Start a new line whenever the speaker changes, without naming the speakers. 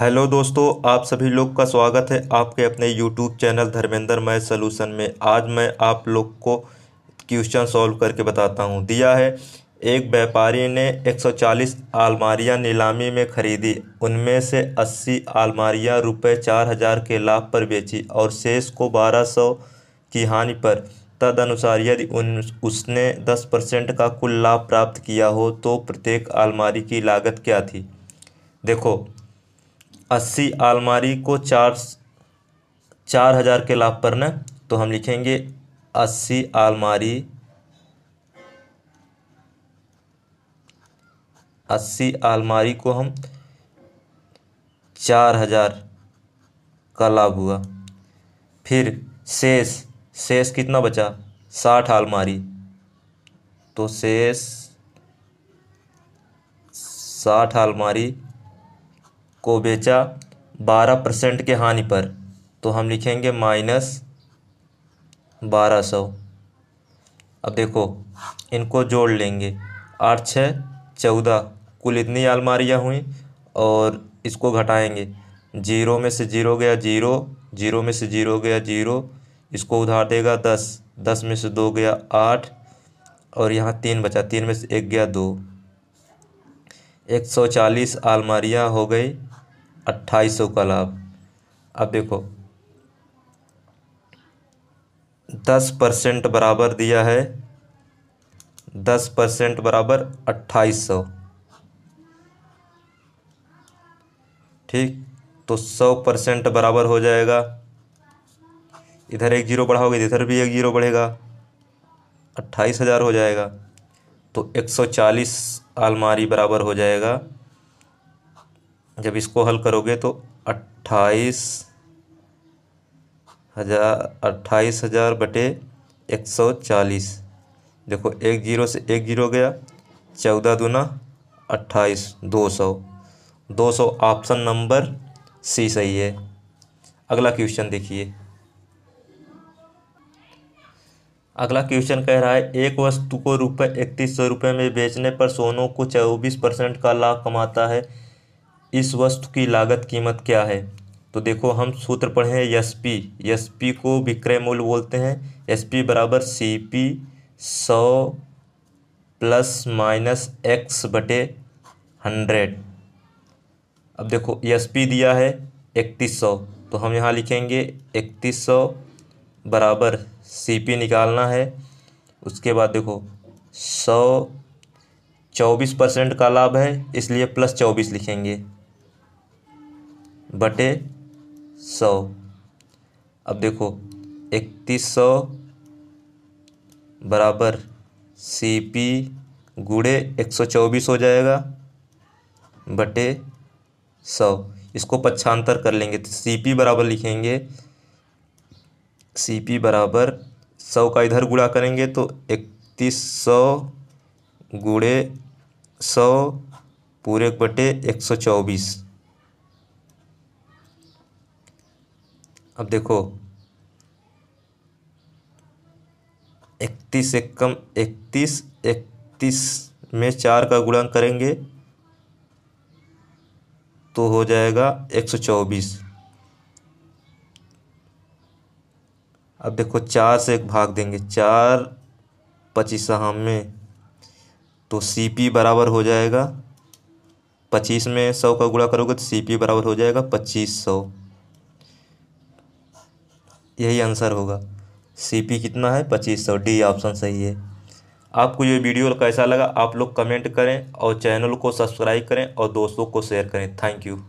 hello दोस्तों आप सभी लोग का स्वागत है आपके अपने YouTube channel Dharmendra my solution में आज मैं आप लोग को क्वेश्चन सॉल्व करके बताता हूं दिया है एक व्यापारी ने 140 अलमारियां नीलामी में खरीदी उनमें से 80 अलमारियां रुपये चार हज़ार के लाभ पर बेची और शेष को 1200 की हानि पर तदनुसार यदि उन उसने दस परसेंट का कुल लाभ प्राप्त किया हो तो प्रत्येक आलमारी की लागत क्या थी देखो अस्सी आलमारी को चार चार हज़ार के लाभ पर न तो हम लिखेंगे अस्सी आलमारी अस्सी आलमारी को हम चार हज़ार का लाभ हुआ फिर शेष शेष कितना बचा साठ आलमारी तो शेष साठ आलमारी को बेचा बारह परसेंट के हानि पर तो हम लिखेंगे माइनस बारह सौ अब देखो इनको जोड़ लेंगे आठ छः चौदह कुल इतनी अलमारियाँ हुई और इसको घटाएंगे जीरो में से जीरो गया जीरो जीरो में से जीरो गया जीरो इसको उधार देगा दस दस में से दो गया आठ और यहाँ तीन बचा तीन में से एक गया दो एक सौ चालीस आलमारियाँ हो गई अट्ठाईस सौ का लाभ अब देखो दस परसेंट बराबर दिया है दस परसेंट बराबर अट्ठाईस सौ ठीक तो सौ परसेंट बराबर हो जाएगा इधर एक जीरो बढ़ाओगे तो इधर भी एक जीरो बढ़ेगा अट्ठाईस हज़ार हो जाएगा तो 140 अलमारी बराबर हो जाएगा जब इसको हल करोगे तो अट्ठाईस हज़ार अट्ठाईस हज़ार बटे एक सौ चालीस देखो एक जीरो से एक जीरो गया चौदह दुना अट्ठाईस दो सौ दो सौ ऑप्शन नंबर सी सही है अगला क्वेश्चन देखिए अगला क्वेश्चन कह रहा है एक वस्तु को रुपये इकतीस सौ रुपये में बेचने पर सोनू को चौबीस परसेंट का लाभ कमाता है इस वस्तु की लागत कीमत क्या है तो देखो हम सूत्र पढ़े हैं एस पी एस पी को विक्रय मूल्य बोलते हैं एस पी बराबर सी पी सौ प्लस माइनस एक्स बटे हंड्रेड अब देखो एस पी दिया है इकतीस सौ तो हम यहाँ लिखेंगे इकतीस सौ बराबर सी पी निकालना है उसके बाद देखो सौ चौबीस परसेंट का लाभ है इसलिए प्लस चौबीस लिखेंगे बटे सौ अब देखो इकतीस सौ बराबर सी पी गुड़े एक सौ चौबीस हो जाएगा बटे सौ इसको पच्छांतर कर लेंगे तो सी पी बराबर लिखेंगे सी पी बराबर सौ का इधर गुणा करेंगे तो इकतीस सौ गुड़े सौ पूरे बटे एक सौ चौबीस अब देखो इकतीस एक कम इकतीस इकतीस में चार का गुणा करेंगे तो हो जाएगा एक सौ चौबीस अब देखो चार से एक भाग देंगे चार पच्चीस हम में तो सी पी बराबर हो जाएगा पच्चीस में सौ का गुणा करोगे तो सी पी बराबर हो जाएगा पच्चीस सौ यही आंसर होगा सी पी कितना है पच्चीस सौ डी ऑप्शन सही है आपको ये वीडियो कैसा लगा आप लोग कमेंट करें और चैनल को सब्सक्राइब करें और दोस्तों को शेयर करें थैंक यू